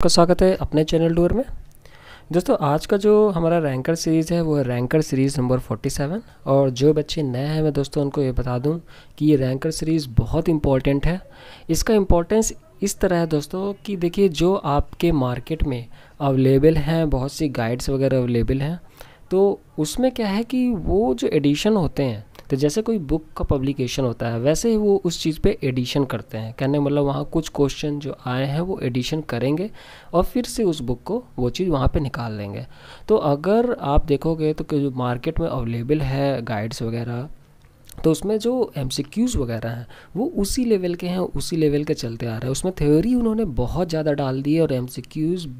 आपका स्वागत है अपने चैनल टूर में दोस्तों आज का जो हमारा रैंकर सीरीज़ है वो है रैंकर सीरीज़ नंबर 47 और जो बच्चे नए हैं मैं दोस्तों उनको ये बता दूं कि ये रैंकर सीरीज़ बहुत इंपॉर्टेंट है इसका इम्पोर्टेंस इस तरह है दोस्तों कि देखिए जो आपके मार्केट में अवेलेबल हैं बहुत सी गाइड्स वगैरह अवेलेबल हैं तो उसमें क्या है कि वो जो एडिशन होते हैं तो जैसे कोई बुक का पब्लिकेशन होता है वैसे ही वो उस चीज़ पे एडिशन करते हैं कहने मतलब वहाँ कुछ क्वेश्चन जो आए हैं वो एडिशन करेंगे और फिर से उस बुक को वो चीज़ वहाँ पे निकाल लेंगे तो अगर आप देखोगे तो जो मार्केट में अवेलेबल है गाइड्स वगैरह तो उसमें जो एम वगैरह हैं वो उसी लेवल के हैं उसी लेवल के चलते आ रहे हैं उसमें थ्योरी उन्होंने बहुत ज़्यादा डाल दी है और एम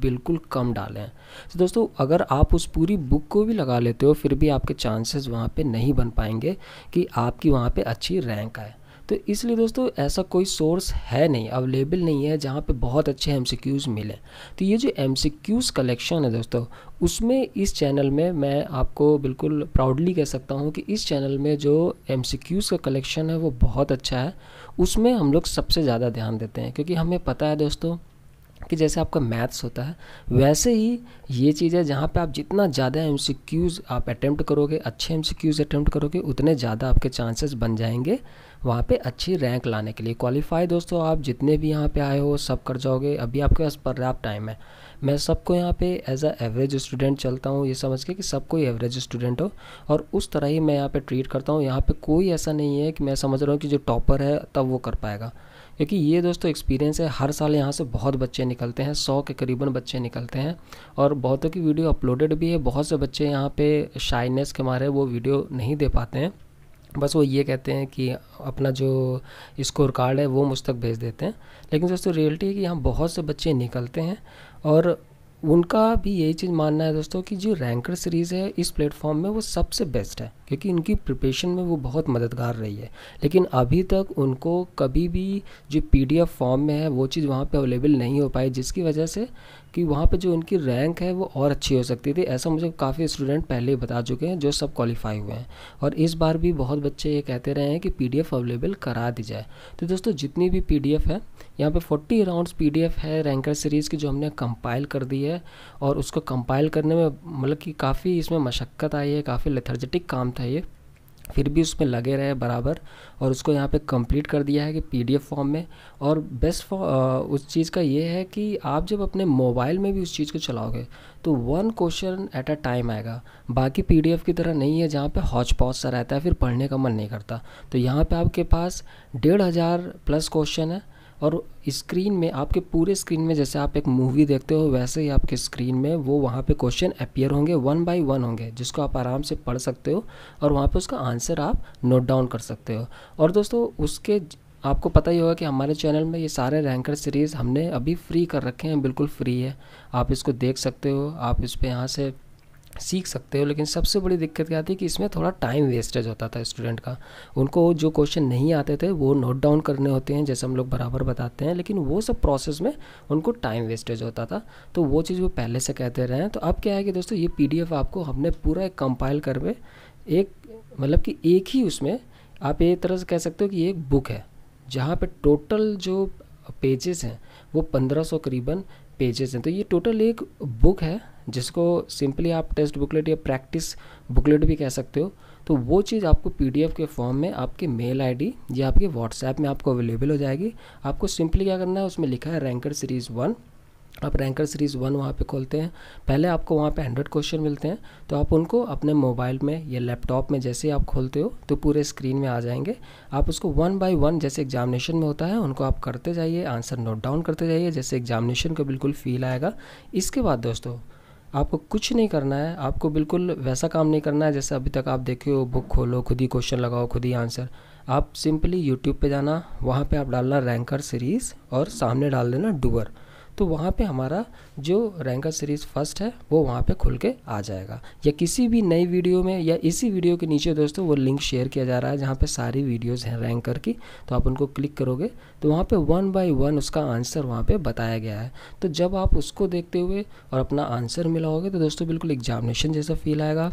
बिल्कुल कम डाले हैं तो दोस्तों अगर आप उस पूरी बुक को भी लगा लेते हो फिर भी आपके चांसेस वहाँ पे नहीं बन पाएंगे कि आपकी वहाँ पे अच्छी रैंक आए तो इसलिए दोस्तों ऐसा कोई सोर्स है नहीं अवेलेबल नहीं है जहाँ पे बहुत अच्छे एम मिले तो ये जो एम कलेक्शन है दोस्तों उसमें इस चैनल में मैं आपको बिल्कुल प्राउडली कह सकता हूँ कि इस चैनल में जो एम का कलेक्शन है वो बहुत अच्छा है उसमें हम लोग सबसे ज़्यादा ध्यान देते हैं क्योंकि हमें पता है दोस्तों कि जैसे आपका मैथ्स होता है वैसे ही ये चीज़ है जहाँ पे आप जितना ज़्यादा एम आप अटैम्प्ट करोगे अच्छे एम अटैम्प्ट करोगे उतने ज़्यादा आपके चांसेस बन जाएंगे वहाँ पे अच्छी रैंक लाने के लिए क्वालिफाई दोस्तों आप जितने भी यहाँ पे आए हो सब कर जाओगे अभी आपके पास पर्याप्त टाइम है मैं सबको यहाँ पे एज अ एवरेज स्टूडेंट चलता हूँ ये समझ के कि सब कोई एवरेज स्टूडेंट हो और उस तरह ही मैं यहाँ पे ट्रीट करता हूँ यहाँ पे कोई ऐसा नहीं है कि मैं समझ रहा हूँ कि जो टॉपर है तब वो कर पाएगा क्योंकि ये दोस्तों एक्सपीरियंस है हर साल यहाँ से बहुत बच्चे निकलते हैं सौ के करीबन बच्चे निकलते हैं और बहुतों की वीडियो अपलोडेड भी है बहुत से बच्चे यहाँ पे शाइनेस के मारे वो वीडियो नहीं दे पाते हैं बस वो ये कहते हैं कि अपना जो स्कोर कार्ड है वो मुझ तक भेज देते हैं लेकिन दोस्तों रियलिटी है कि यहाँ बहुत से बच्चे निकलते हैं और उनका भी यही चीज़ मानना है दोस्तों कि जो रैंकर सीरीज़ है इस प्लेटफॉर्म में वो सबसे बेस्ट है क्योंकि इनकी प्रिपरेशन में वो बहुत मददगार रही है लेकिन अभी तक उनको कभी भी जो पीडीएफ फॉर्म में है वो चीज़ वहाँ पे अवेलेबल नहीं हो पाई जिसकी वजह से कि वहाँ पे जो इनकी रैंक है वो और अच्छी हो सकती थी ऐसा मुझे काफ़ी स्टूडेंट पहले ही बता चुके हैं जो सब क्वालिफाई हुए हैं और इस बार भी बहुत बच्चे ये कहते रहे हैं कि पीडीएफ अवेलेबल करा दी जाए तो दोस्तों जितनी भी पीडीएफ है यहाँ पे 40 राउंड्स पीडीएफ है रैंकर सीरीज़ की जो हमने कंपाइल कर दी है और उसको कंपाइल करने में मतलब कि काफ़ी इसमें मशक्क़त आई है काफ़ी लेथर्जेटिक काम था ये फिर भी उसमें लगे रहे बराबर और उसको यहाँ पे कंप्लीट कर दिया है कि पीडीएफ फॉर्म में और बेस्ट उस चीज़ का ये है कि आप जब अपने मोबाइल में भी उस चीज़ को चलाओगे तो one question at a time आएगा बाकी पीडीएफ की तरह नहीं है जहाँ पे हॉच पॉच सा रहता है फिर पढ़ने का मन नहीं करता तो यहाँ पर आपके पास डेढ़ हज़ार प्लस क्वेश्चन है और स्क्रीन में आपके पूरे स्क्रीन में जैसे आप एक मूवी देखते हो वैसे ही आपके स्क्रीन में वो वहाँ पे क्वेश्चन अपियर होंगे वन बाय वन होंगे जिसको आप आराम से पढ़ सकते हो और वहाँ पे उसका आंसर आप नोट डाउन कर सकते हो और दोस्तों उसके आपको पता ही होगा कि हमारे चैनल में ये सारे रैंकर सीरीज़ हमने अभी फ्री कर रखे हैं बिल्कुल फ्री है आप इसको देख सकते हो आप इस पर यहाँ से सीख सकते हो लेकिन सबसे बड़ी दिक्कत क्या आती है कि इसमें थोड़ा टाइम वेस्टेज होता था स्टूडेंट का उनको जो क्वेश्चन नहीं आते थे वो नोट डाउन करने होते हैं जैसे हम लोग बराबर बताते हैं लेकिन वो सब प्रोसेस में उनको टाइम वेस्टेज होता था तो वो चीज़ वो पहले से कहते रहे हैं तो अब क्या है कि दोस्तों ये पी आपको हमने पूरा एक कंपाइल कर एक मतलब कि एक ही उसमें आप एक तरह से कह सकते हो कि एक बुक है जहाँ पर टोटल जो पेजेस हैं वो सौ करीबन पेजेस हैं तो ये टोटल एक बुक है जिसको सिंपली आप टेस्ट बुकलेट या प्रैक्टिस बुकलेट भी कह सकते हो तो वो चीज़ आपको पीडीएफ के फॉर्म में आपके मेल आईडी या आपके व्हाट्सएप में आपको अवेलेबल हो जाएगी आपको सिंपली क्या करना है उसमें लिखा है रैंकर सीरीज़ वन आप रैंकर सीरीज़ वन वहाँ पे खोलते हैं पहले आपको वहाँ पे हंड्रेड क्वेश्चन मिलते हैं तो आप उनको अपने मोबाइल में या लैपटॉप में जैसे ही आप खोलते हो तो पूरे स्क्रीन में आ जाएंगे आप उसको वन बाय वन जैसे एग्जामिनेशन में होता है उनको आप करते जाइए आंसर नोट डाउन करते जाइए जैसे एग्जामिनेशन का बिल्कुल फील आएगा इसके बाद दोस्तों आपको कुछ नहीं करना है आपको बिल्कुल वैसा काम नहीं करना है जैसे अभी तक आप देखे हो बुक खोलो खुद ही क्वेश्चन लगाओ खुद ही आंसर आप सिंपली यूट्यूब पर जाना वहाँ पर आप डालना रैंकर सीरीज़ और सामने डाल देना डूअर तो वहाँ पे हमारा जो रैंकर सीरीज़ फर्स्ट है वो वहाँ पे खुल के आ जाएगा या किसी भी नई वीडियो में या इसी वीडियो के नीचे दोस्तों वो लिंक शेयर किया जा रहा है जहाँ पे सारी वीडियोज़ हैं रैंकर की तो आप उनको क्लिक करोगे तो वहाँ पे वन बाय वन उसका आंसर वहाँ पे बताया गया है तो जब आप उसको देखते हुए और अपना आंसर मिलाओगे तो दोस्तों बिल्कुल एग्जामिनेशन जैसा फील आएगा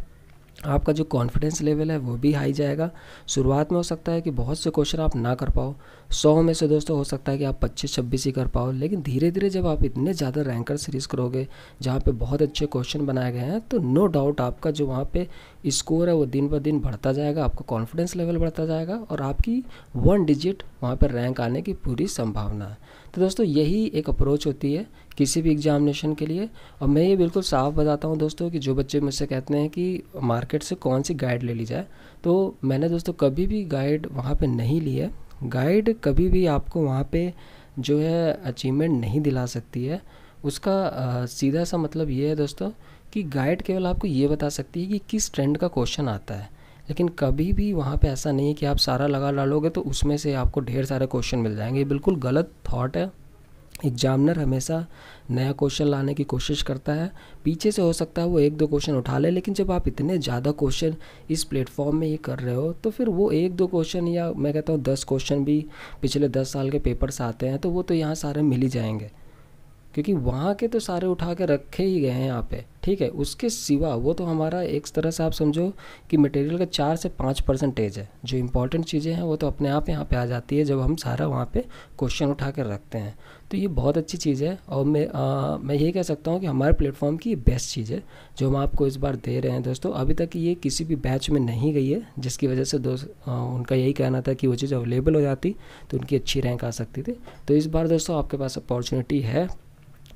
आपका जो कॉन्फिडेंस लेवल है वो भी हाई जाएगा शुरुआत में हो सकता है कि बहुत से क्वेश्चन आप ना कर पाओ सौ में से दोस्तों हो सकता है कि आप पच्चीस छब्बीस ही कर पाओ लेकिन धीरे धीरे जब आप इतने ज़्यादा रैंकर सीरीज़ करोगे जहाँ पे बहुत अच्छे क्वेश्चन बनाए गए हैं तो नो डाउट आपका जो वहाँ पे स्कोर है वो दिन ब दिन बढ़ता जाएगा आपका कॉन्फिडेंस लेवल बढ़ता जाएगा और आपकी वन डिजिट वहाँ पर रैंक आने की पूरी संभावना है तो दोस्तों यही एक अप्रोच होती है किसी भी एग्जामिनेशन के लिए और मैं ये बिल्कुल साफ बताता हूँ दोस्तों कि जो बच्चे मुझसे कहते हैं कि मार्केट से कौन सी गाइड ले ली जाए तो मैंने दोस्तों कभी भी गाइड वहाँ पर नहीं ली है गाइड कभी भी आपको वहाँ पे जो है अचीवमेंट नहीं दिला सकती है उसका आ, सीधा सा मतलब ये है दोस्तों कि गाइड केवल आपको ये बता सकती है कि किस ट्रेंड का क्वेश्चन आता है लेकिन कभी भी वहाँ पे ऐसा नहीं है कि आप सारा लगा डालोगे तो उसमें से आपको ढेर सारे क्वेश्चन मिल जाएंगे ये बिल्कुल गलत थाट है एग्जामिनर हमेशा नया क्वेश्चन लाने की कोशिश करता है पीछे से हो सकता है वो एक दो क्वेश्चन उठा ले लेकिन जब आप इतने ज़्यादा क्वेश्चन इस प्लेटफॉर्म में ये कर रहे हो तो फिर वो एक दो क्वेश्चन या मैं कहता हूँ दस क्वेश्चन भी पिछले दस साल के पेपर्स आते हैं तो वो तो यहाँ सारे मिल ही जाएंगे क्योंकि वहाँ के तो सारे उठा के रखे ही गए हैं यहाँ पे ठीक है उसके सिवा वो तो हमारा एक तरह से आप समझो कि मटेरियल का चार से पाँच परसेंटेज है जो इंपॉर्टेंट चीज़ें हैं वो तो अपने आप यहाँ पे आ जाती है जब हम सारा वहाँ पे क्वेश्चन उठा कर रखते हैं तो ये बहुत अच्छी चीज़ है और मैं आ, मैं ये कह सकता हूँ कि हमारे प्लेटफॉर्म की बेस्ट चीज़ है जो हम आपको इस बार दे रहे हैं दोस्तों अभी तक ये किसी भी बैच में नहीं गई है जिसकी वजह से दोस्त उनका यही कहना था कि वो चीज़ अवेलेबल हो जाती तो उनकी अच्छी रैंक आ सकती थी तो इस बार दोस्तों आपके पास अपॉर्चुनिटी है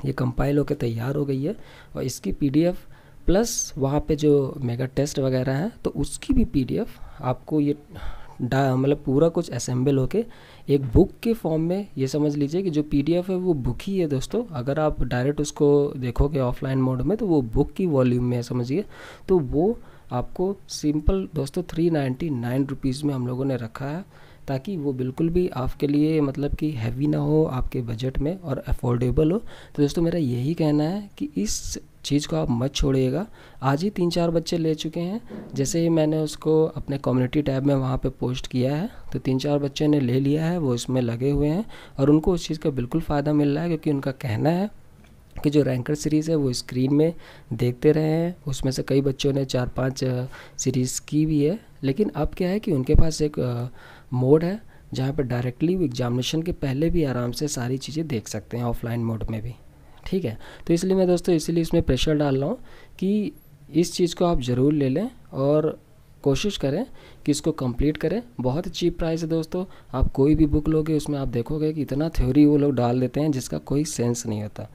ये कंपाइल होकर तैयार हो गई है और इसकी पीडीएफ प्लस वहाँ पे जो मेगा टेस्ट वगैरह है तो उसकी भी पीडीएफ आपको ये डा मतलब पूरा कुछ असेंबल होके एक बुक के फॉर्म में ये समझ लीजिए कि जो पीडीएफ है वो बुक ही है दोस्तों अगर आप डायरेक्ट उसको देखोगे ऑफलाइन मोड में तो वो बुक की वॉल्यूम में समझिए तो वो आपको सिंपल दोस्तों थ्री नाइन्टी नाइन रुपीज़ में हम लोगों ने रखा है ताकि वो बिल्कुल भी आपके लिए मतलब कि हैवी ना हो आपके बजट में और अफोर्डेबल हो तो दोस्तों मेरा यही कहना है कि इस चीज़ को आप मत छोड़िएगा आज ही तीन चार बच्चे ले चुके हैं जैसे ही मैंने उसको अपने कम्युनिटी टैब में वहाँ पे पोस्ट किया है तो तीन चार बच्चे ने ले लिया है वो इसमें लगे हुए हैं और उनको उस चीज़ का बिल्कुल फ़ायदा मिल रहा है क्योंकि उनका कहना है कि जो रैंकर सीरीज़ है वो स्क्रीन में देखते रहे हैं उसमें से कई बच्चों ने चार पाँच सीरीज़ की भी है लेकिन अब क्या है कि उनके पास एक आ, मोड है जहाँ पर डायरेक्टली एग्जामिनेशन के पहले भी आराम से सारी चीज़ें देख सकते हैं ऑफलाइन मोड में भी ठीक है तो इसलिए मैं दोस्तों इसलिए इसमें प्रेशर डाल रहा हूँ कि इस चीज़ को आप ज़रूर ले लें और कोशिश करें कि इसको कंप्लीट करें बहुत चीप प्राइस है दोस्तों आप कोई भी बुक लोगे उसमें आप देखोगे कि इतना थ्योरी वो लोग डाल देते हैं जिसका कोई सेंस नहीं होता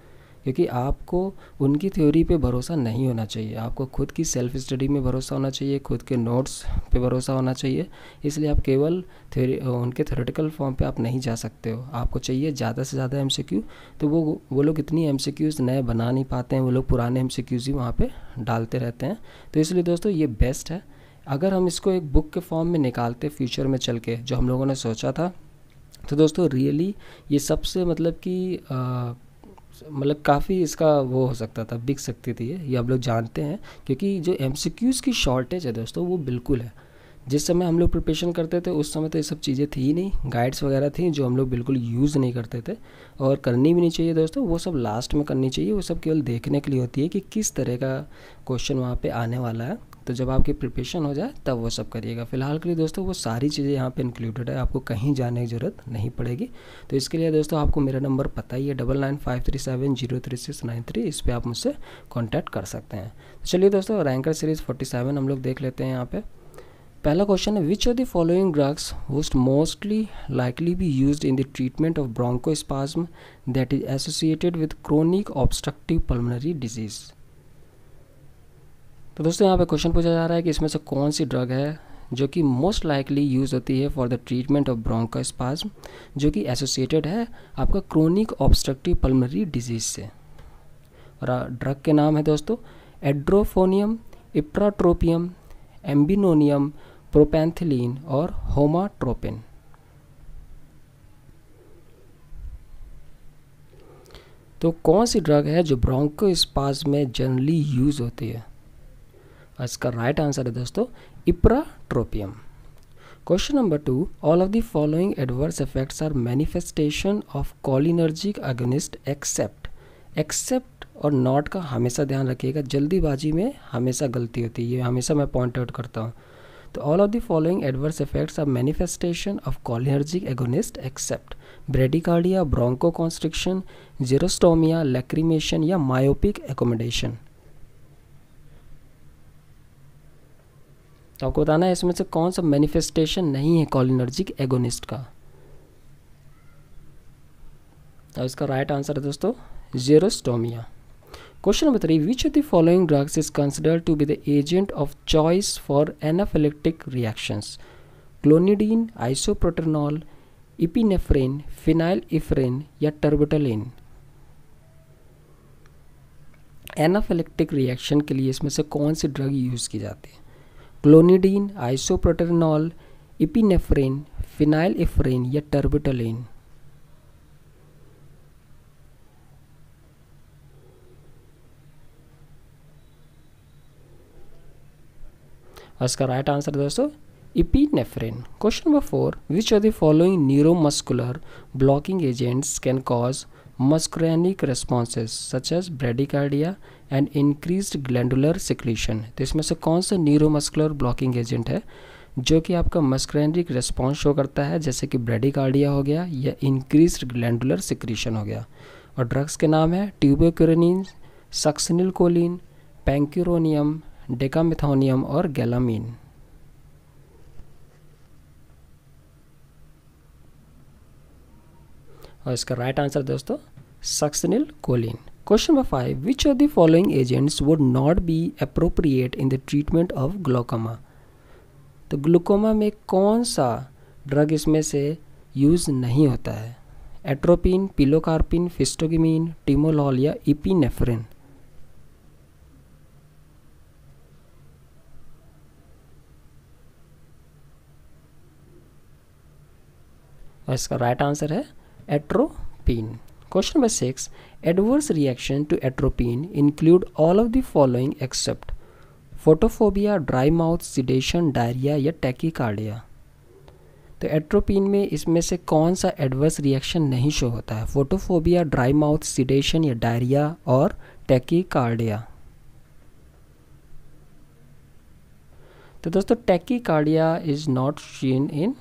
क्योंकि आपको उनकी थ्योरी पे भरोसा नहीं होना चाहिए आपको खुद की सेल्फ स्टडी में भरोसा होना चाहिए खुद के नोट्स पे भरोसा होना चाहिए इसलिए आप केवल थ्योरी उनके थ्योरेटिकल फॉर्म पे आप नहीं जा सकते हो आपको चाहिए ज़्यादा से ज़्यादा एम तो वो वो लोग इतनी एम नए बना नहीं पाते हैं वो लोग पुराने एम ही वहाँ पर डालते रहते हैं तो इसलिए दोस्तों ये बेस्ट है अगर हम इसको एक बुक के फॉर्म में निकालते फ्यूचर में चल के जो हम लोगों ने सोचा था तो दोस्तों रियली ये सबसे मतलब कि मतलब काफ़ी इसका वो हो सकता था बिक सकती थी ये हम लोग जानते हैं क्योंकि जो एम की शॉर्टेज है दोस्तों वो बिल्कुल है जिस समय हम लोग प्रिपरेशन करते थे उस समय तो ये सब चीज़ें थी ही नहीं गाइड्स वगैरह थी जो हम लोग बिल्कुल यूज़ नहीं करते थे और करनी भी नहीं चाहिए दोस्तों वो सब लास्ट में करनी चाहिए वो सब केवल देखने के लिए होती है कि किस तरह का क्वेश्चन वहाँ पे आने वाला है तो जब आपकी प्रिपरेशन हो जाए तब वो सब करिएगा फिलहाल के लिए दोस्तों वो सारी चीज़ें यहाँ पे इंक्लूडेड है आपको कहीं जाने की ज़रूरत नहीं पड़ेगी तो इसके लिए दोस्तों आपको मेरा नंबर पता ही है double nine five three seven zero three six nine three इस पर आप मुझसे कॉन्टैक्ट कर सकते हैं तो चलिए दोस्तों रैंकर सीरीज़ फोर्टी सेवन हम लोग देख लेते हैं यहाँ पर पहला क्वेश्चन है which are the following drugs would mostly likely be use in the treatment of bronchospasm that is associated with chronic obstructive pulmonary disease तो दोस्तों यहाँ पे क्वेश्चन पूछा जा रहा है कि इसमें से कौन सी ड्रग है जो कि मोस्ट लाइकली यूज़ होती है for the treatment of bronchospasm जो कि एसोसिएटेड है आपका क्रोनिक ऑब्स्ट्रक्टिव पल्मरी डिजीज से और ड्रग के नाम है दोस्तों एड्रोफोनियम इप्राट्रोपियम एम्बिनोनियम प्रोपेंथिलीन और होमाट्रोपिन तो कौन सी ड्रग है जो ब्रोंको स्पाज में जनरली यूज़ होती है इसका राइट आंसर है दोस्तों ipratropium question number two all of the following adverse effects are manifestation of cholinergic agonist except except और नॉट का हमेशा ध्यान रखिएगा जल्दीबाजी में हमेशा गलती होती है ये हमेशा मैं पॉइंट आउट करता हूँ तो all of the following adverse effects are manifestation of cholinergic agonist except bradycardia bronchoconstriction xerostomia lacrimation या मायोपिक एकोमोडेशन तो आपको बताना है इसमें से कौन सा मैनिफेस्टेशन नहीं है कॉलिनर्जिक एगोनिस्ट का तो इसका राइट आंसर है दोस्तों xerostomia question number three which of the following drugs is considered to be the agent of choice for anaphylactic reactions clonidine isoproterenol epinephrine phenylephrine या टर्बोटलिन एनाफेलेक्टिक रिएक्शन के लिए इसमें से कौन सी ड्रग यूज की जाती है क्लोनिडीन आइसोप्रोटेनॉल इपिनेफ्रेन फिनाइल एफ्रेन या टर्बिटोलिन इसका राइट आंसर दोस्तों epinephrine question number four which are the following neuromuscular blocking agents can cause muscarinic responses such as bradycardia and increased glandular secretion तो इसमें से कौन सा न्यूरोमस्कुलर ब्लॉकिंग एजेंट है जो कि आपका मस्क्रैनिक रिस्पॉन्स शो करता है जैसे कि ब्रेडिकार्डिया हो गया या इंक्रीज्ड ग्लैंडुलर सिक्रीशन हो गया और ड्रग्स के नाम है ट्यूबोक्यूरनिन सक्सनिलकोलिन कोलिन पैंक्यूरोनियम डेकामिथोनियम और गैलामीन और इसका राइट आंसर दोस्तों succinylcholine question number five which of the following agents would not be appropriate in the treatment of glaucoma तो ग्लूकोमा में कौन सा ड्रग इसमें से यूज़ नहीं होता है एट्रोपिन पिलोकार्पिन फिस्टोगिमिन टीमोलॉल या इपीनेफ्रिन इसका राइट आंसर है atropine. Question number 6. Adverse reaction to atropine include all of the following except photophobia dry mouth sedation diarrhoea या टैकीकार्डिया तो एट्रोपिन में इसमें से कौन सा एडवर्स रिएक्शन नहीं शो होता है फोटोफोबिया ड्राई माउथ सिडेशन या डायरिया और टैकीकार्डिया तो दोस्तों tachycardia is not seen in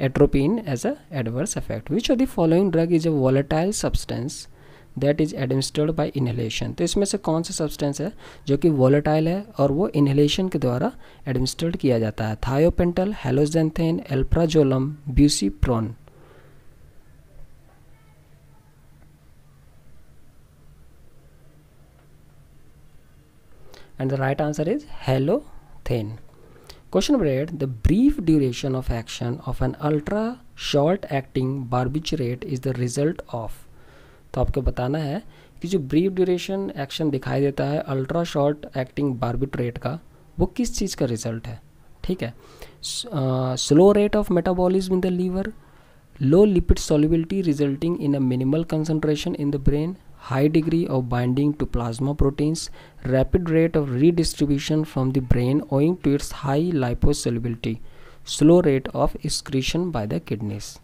atropine as a adverse effect which of the following drug is a volatile substance that is administered by inhalation तो इसमें से कौन सा सब्सटेंस है जो कि वॉलेटाइल है और वो इनहेलेशन के द्वारा एडमिनिस्टर्ड किया जाता है thiopental halothane alprazolam buspirone and the right answer is halothane question number 8. The brief of of action of an ultra short acting barbiturate is the result of तो आपको बताना है कि जो ब्रीफ ड्यूरेशन एक्शन दिखाई देता है अल्ट्रा शॉर्ट एक्टिंग बारबिट्रेट का वो किस चीज़ का रिजल्ट है ठीक है slow rate of metabolism in the liver low lipid solubility resulting in a minimal concentration in the brain high degree of binding to plasma proteins, rapid rate of redistribution from the brain owing to its high liposolubility, slow rate of excretion by the kidneys.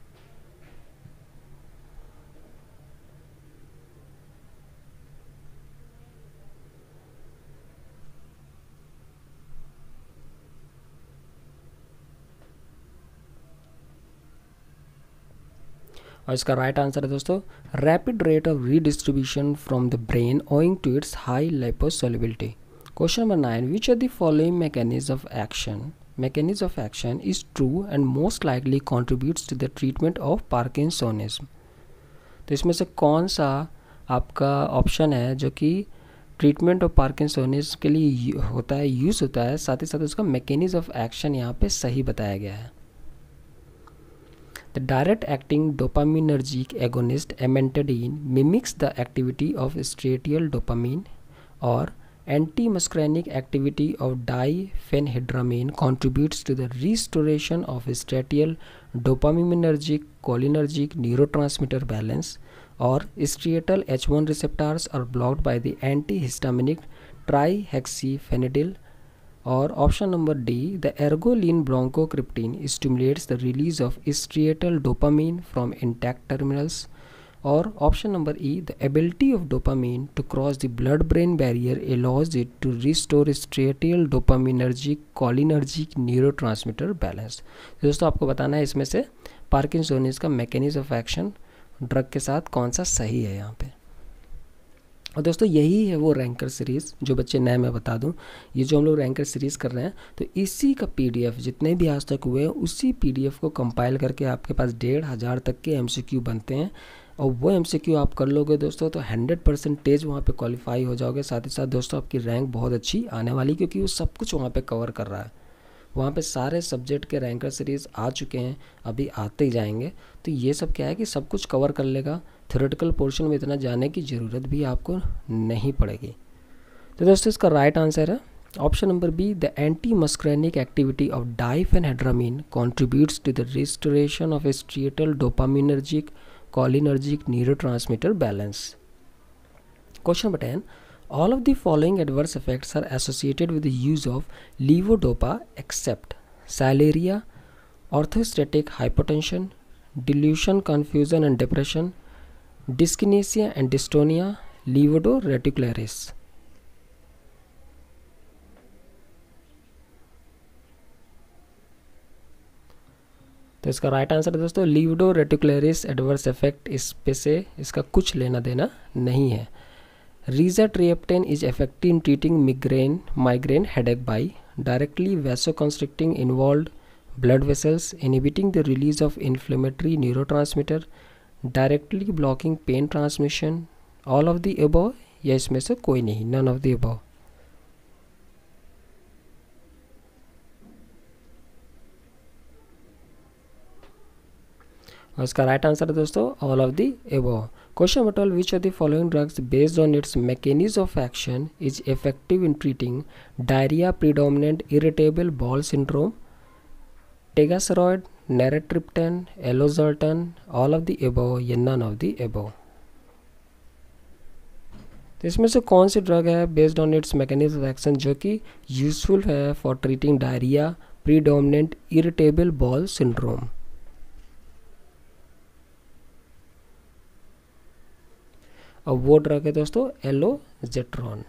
और इसका right answer है दोस्तों rapid rate of redistribution from the brain owing to its high liposolubility question number nine which are the following mechanism of action mechanism of action is true and most likely contributes to the treatment of parkinsonism तो इसमें से कौन सा आपका option है जो कि treatment of parkinsonism के लिए होता है यूज़ होता है साथ ही साथ उसका मैकेनिज ऑफ एक्शन यहाँ पे सही बताया गया है The direct acting dopaminergic agonist amantadine mimics the activity of striatal dopamine or antimuscarinic activity of diphenhydramine contributes to the restoration of striatal dopaminergic cholinergic neurotransmitter balance or striatal H1 receptors are blocked by the antihistaminic trihexyphenidyl और option number D the ergoline bromocriptine stimulates the release of striatal dopamine from intact terminals और option number E the ability of dopamine to cross the blood brain barrier allows it to restore striatal dopaminergic cholinergic neuro balance दोस्तों आपको बताना है इसमें से पार्किंसोनिस का मैकेनिज of action drug के साथ कौन सा सही है यहाँ पर और दोस्तों यही है वो रैंकर सीरीज़ जो बच्चे नए मैं बता दूं ये जो हम लोग रैंकर सीरीज़ कर रहे हैं तो इसी का पीडीएफ जितने भी आज तक हुए हैं उसी पीडीएफ को कंपाइल करके आपके पास डेढ़ हज़ार तक के एमसीक्यू बनते हैं और वो एम आप कर लोगे दोस्तों तो हंड्रेड परसेंटेज वहाँ पर क्वालिफाई हो जाओगे साथ ही साथ दोस्तों आपकी रैंक बहुत अच्छी आने वाली क्योंकि वो सब कुछ वहाँ पर कवर कर रहा है वहाँ पे सारे सब्जेक्ट के रैंकर सीरीज़ आ चुके हैं अभी आते ही जाएंगे तो ये सब क्या है कि सब कुछ कवर कर लेगा थ्योरेटिकल पोर्शन में इतना जाने की ज़रूरत भी आपको नहीं पड़ेगी तो दोस्तों इसका राइट आंसर है option number B the anti muscarinic activity of diphenhydramine contributes to the restoration of striatal dopaminergic cholinergic neuro balance question number ten all of the following adverse effects are associated with the use of levodopa except sialorrhoea orthostatic hypotension delusion confusion and depression dyskinesia and dystonia levodo reticularis तो इसका right answer है दोस्तों लीवडो reticularis adverse effect इस पे से इसका कुछ लेना देना नहीं है rizatriptan is effective in treating migraine migraine headache by directly vaso constricting involve blood vessels inhibiting the release of inflammatory neurotransmitter directly blocking pain transmission all of the above या इसमें से कोई नहीं नन ऑफ द एबव और इसका right answer है दोस्तों all of the above question number twelve which of the following drugs based on its mechanism of action is effective in treating diarrhoea predominant irritable bowel syndrome tegaserod naratriptan, alozertan, all of the above या none of the above. तो इसमें से कौन सी drug है based on its mechanism action जो कि useful है for treating diarrhoea predominant irritable bowel syndrome अब वो ड्रग है दोस्तों alosetron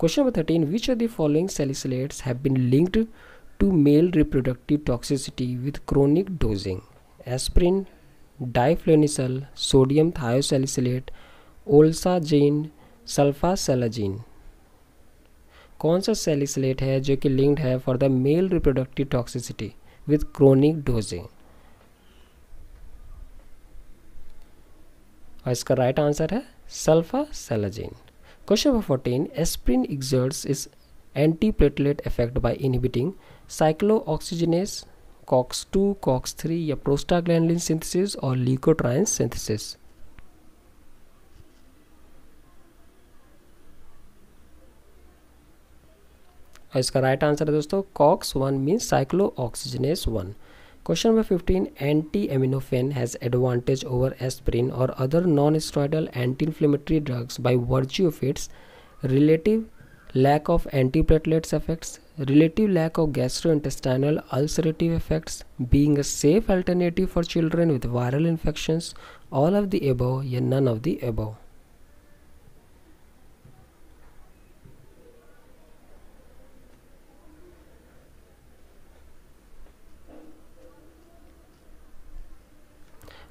question number thirteen which of the following salicylates have been linked to male reproductive toxicity with chronic dosing aspirin diflunisal sodium thiosalicylate olsazine sulfasalazine कौन सा salicylate है जो कि linked है for the male reproductive toxicity with chronic dosing और इसका right answer है sulfasalazine question number fourteen aspirin exerts its anti platelet effect by inhibiting cyclooxygenase COX two COX three या प्रोस्टाग्लैंडलिन सिंथेसिस और लीकोट्राइन synthesis और इसका right answer है दोस्तों COX one means cyclo oxygenase one question number fifteen acetaminophen has advantage over aspirin और other non steroidal anti inflammatory drugs by virtue of its relative lack of antiplatelets effects, relative lack of gastrointestinal ulcerative effects, being a safe alternative for children with viral infections, all of the above, or none of the above.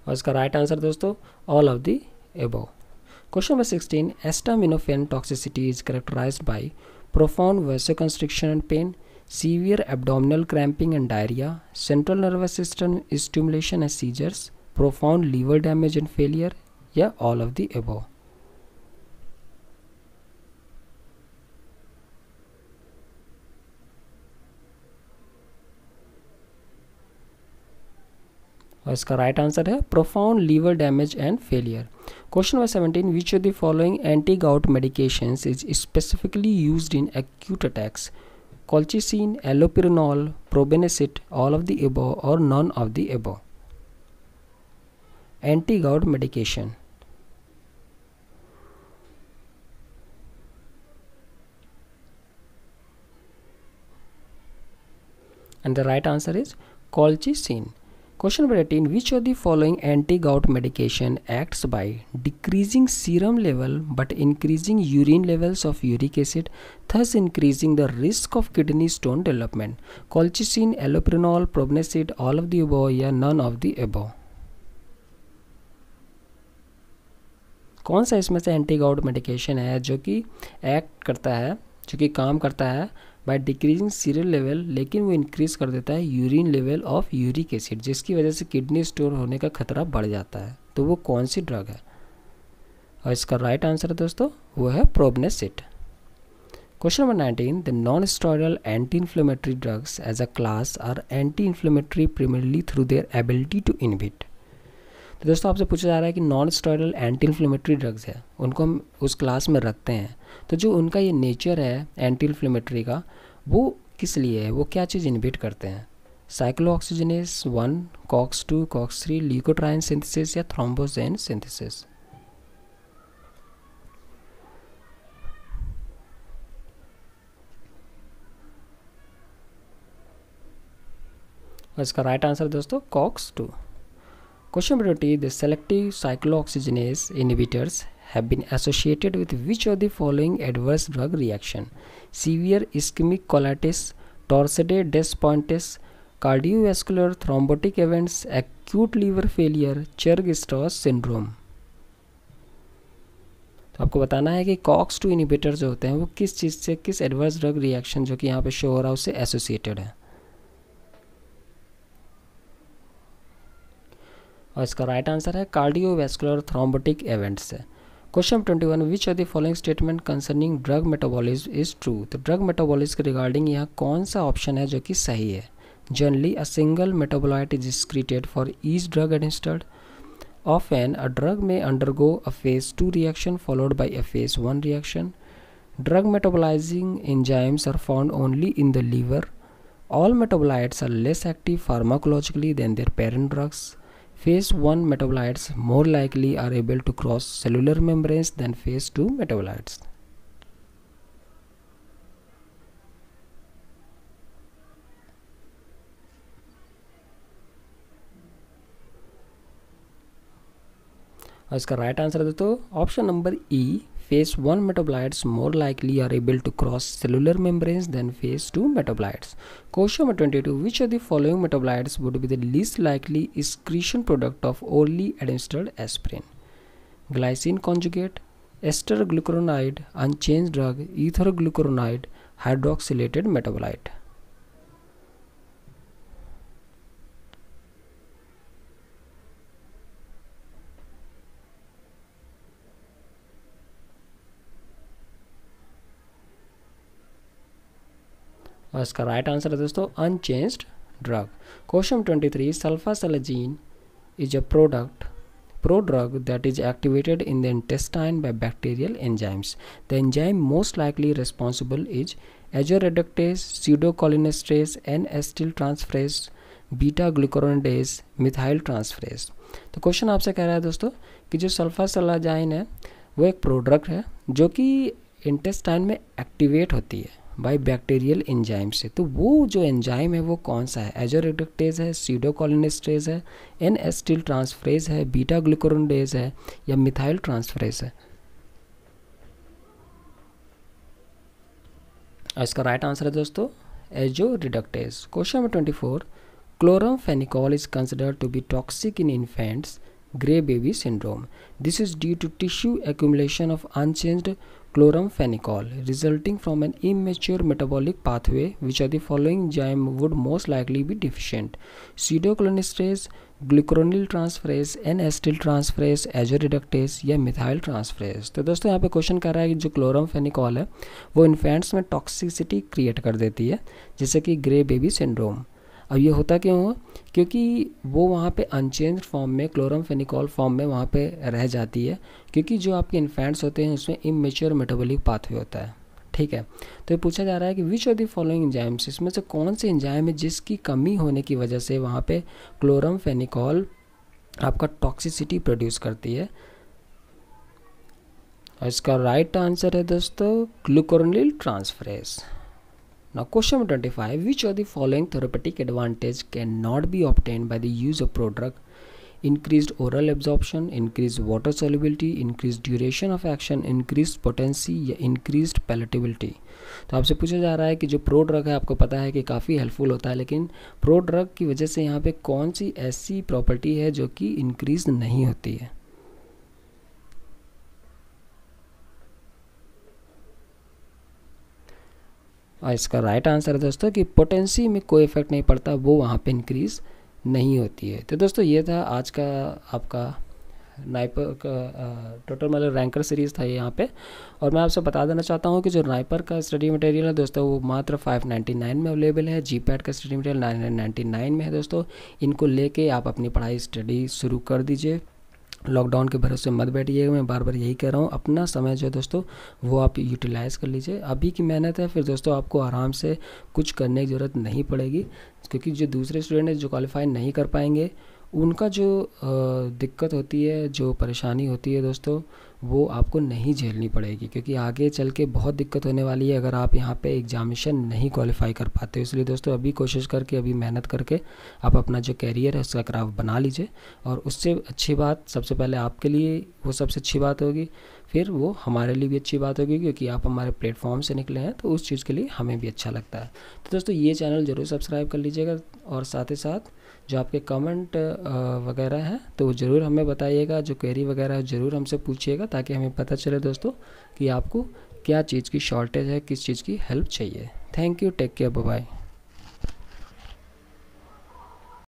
और इसका right answer दोस्तों all of the above Question number 16. Acetaminophen toxicity is characterized by profound vasoconstriction and pain, severe abdominal cramping and diarrhea, central nervous system stimulation and seizures, profound liver damage and failure, yeah, all of the above. और इसका right answer है profound liver damage and failure question number seventeen which of the following anti gout medication is specifically use in acute attacks colchicine allopurinol probenecid all of the above और none of the above anti gout medication and the right answer is colchicine question number eighteen which of the following anti gout medication acts by decreasing serum level but increasing urine levels of uric acid thus increasing the risk of kidney stone development colchicine allopurinol probenecid all of the above या none of the एबो कौन सा इसमें से anti gout medication है जो कि act करता है जो कि काम करता है बाई डिक्रीजिंग सीरियल लेवल लेकिन वो इंक्रीज कर देता है urine level of uric acid जिसकी वजह से किडनी स्टोर होने का खतरा बढ़ जाता है तो वो कौन सी ड्रग है और इसका राइट right आंसर दोस्तों वो है probenecid question number nineteen the non steroidal anti inflammatory drugs as a class are anti inflammatory primarily through their ability to inhibit तो दोस्तों आपसे पूछा जा रहा है कि non steroidal anti inflammatory drugs है उनको हम उस क्लास में रखते हैं तो जो उनका ये नेचर है एंटी इन्फ्लेमेटरी का वो किस लिए है वो क्या चीज़ इन्हिबिट करते हैं cyclo oxygenase one COX two COX three leukotriene synthesis या थ्रोम्बोजेन सिंथिस इसका राइट आंसर दोस्तों COX two Question number 20. The selective cyclooxygenase inhibitors have been associated with which of the following adverse drug reaction? Severe ischemic colitis, torsade des pointes, cardiovascular thrombotic events, acute liver failure, Churg-Strauss syndrome. तो आपको बताना है कि COX two inhibitor जो होते हैं वो किस चीज़ से किस एडवर्स ड्रग रिएक्शन जो कि यहाँ पे शो हो रहा है उससे एसोसिएटेड है और इसका राइट आंसर है cardiovascular thrombotic events question twenty one which are the following statement concerning drug metabolism is true तो ड्रग मेटाबॉलिज्म के रिगार्डिंग यहाँ कौन सा ऑप्शन है जो कि सही है generally a single metabolite is created for each drug administered an a drug may undergo a phase two reaction followed by a phase one reaction drug metabolising enzymes are found only in the liver all metabolites are less active pharmacologically than their parent drugs Phase 1 metabolites more likely are able to cross cellular membranes than phase 2 metabolites. इसका right answer है दोस्तों option number E phase 1 metabolites more likely are able to cross cellular membranes than phase 2 metabolites. Question number 22 Which of the following metabolites would be the least likely excretion product of orally administered aspirin? Glycine conjugate, ester glucuronide, unchanged drug, ether glucuronide, hydroxylated metabolite. और इसका right answer है दोस्तों unchange drug question twenty three sulfa sulfasalazine is a product pro drug that is activated in the intestine by bacterial enzymes the enzyme most likely responsible is azoreductase pseudocholinesterase N acetyl transferase beta glucuronidase methyl transferase तो question आपसे कह रहा है दोस्तों कि जो sulpha सेलाजाइन है वो एक प्रोडक्ट है जो कि इंटेस्टाइन में एक्टिवेट होती है बाई बैक्टीरियल एंजाइम से तो वो जो एंजाइम है वो कौन सा है एजोरेडक्टेज है सीडोकॉलिनेस्ट्रेज है एन एस्टिल ट्रांसफ्रेज है बीटा ग्लूकोरनडेज है या मिथाइल ट्रांसफ्रेज है इसका राइट right आंसर है दोस्तों azo reductase question number twenty four chloramphenicol is consider to be toxic in infants grey baby syndrome this is due to tissue accumulation of unchanged chloramphenicol resulting from an immature metabolic pathway which of the following enzyme would most likely be deficient pseudocholinesterase glucuronyl transferase N acetyl transferase azo reductase या methyl transferase तो दोस्तों यहाँ पे question कर रहा है कि जो क्लोरम फेनिकॉल है वो इन्फेंट्स में टॉक्सिसिटी क्रिएट कर देती है जैसे कि ग्रे बेबी सिंड्रोम अब ये होता क्यों हुआ क्योंकि वो वहाँ पे अनचेंज फॉर्म में क्लोरम फेनिकॉल फॉर्म में वहाँ पे रह जाती है क्योंकि जो आपके इन्फेंट्स होते हैं उसमें इमेच्योर मेटाबॉलिक पाथवे होता है ठीक है तो ये पूछा जा रहा है कि which of the following enzymes इसमें से कौन से इंजाइम है जिसकी कमी होने की वजह से वहाँ पे फेनिकॉल आपका टॉक्सिसिटी प्रोड्यूस करती है और इसका राइट आंसर है दोस्तों glucuronyl transferase Now question number 25, which of the following therapeutic advantage cannot be obtained by the use of prodrug? Increased oral absorption, increased water solubility, increased duration of action, increased potency या increased palatability. तो आपसे पूछा जा रहा है कि जो pro drug है आपको पता है कि काफ़ी हेल्पफुल होता है लेकिन प्रो ड्रग की वजह से यहाँ पे कौन सी ऐसी प्रॉपर्टी है जो कि इंक्रीज नहीं होती है और इसका राइट आंसर है दोस्तों कि पोटेंसी में कोई इफेक्ट नहीं पड़ता वो वहाँ पे इंक्रीज़ नहीं होती है तो दोस्तों ये था आज का आपका नाइपर का टोटल मतलब रैंकर सीरीज़ था ये यहाँ पे और मैं आपसे बता देना चाहता हूँ कि जो नाइपर का स्टडी मटेरियल है दोस्तों वो मात्र 599 में अवेलेबल है जी का स्टडी मटेरियल 999 में है दोस्तों इनको लेके आप अपनी पढ़ाई स्टडी शुरू कर दीजिए लॉकडाउन के भरोसे मत बैठिए मैं बार बार यही कह रहा हूँ अपना समय जो है दोस्तों वो आप यूटिलाइज़ कर लीजिए अभी की मेहनत है फिर दोस्तों आपको आराम से कुछ करने की ज़रूरत नहीं पड़ेगी क्योंकि जो दूसरे स्टूडेंट हैं जो क्वालिफाई नहीं कर पाएंगे उनका जो दिक्कत होती है जो परेशानी होती है दोस्तों वो आपको नहीं झेलनी पड़ेगी क्योंकि आगे चल के बहुत दिक्कत होने वाली है अगर आप यहाँ पे एग्जामिशन नहीं क्वालिफाई कर पाते इसलिए दोस्तों अभी कोशिश करके अभी मेहनत करके आप अपना जो कैरियर है उसका क्राफ्ट बना लीजिए और उससे अच्छी बात सबसे पहले आपके लिए वो सबसे अच्छी बात होगी फिर वो हमारे लिए भी अच्छी बात होगी क्योंकि आप हमारे प्लेटफॉर्म से निकले हैं तो उस चीज़ के लिए हमें भी अच्छा लगता है तो दोस्तों ये चैनल ज़रूर सब्सक्राइब कर लीजिएगा और साथ ही साथ जो आपके कमेंट वगैरह हैं तो ज़रूर हमें बताइएगा जो क्वेरी वगैरह ज़रूर हमसे पूछिएगा ताकि हमें पता चले दोस्तों कि आपको क्या चीज़ की शॉर्टेज है किस चीज़ की हेल्प चाहिए thank you take care bye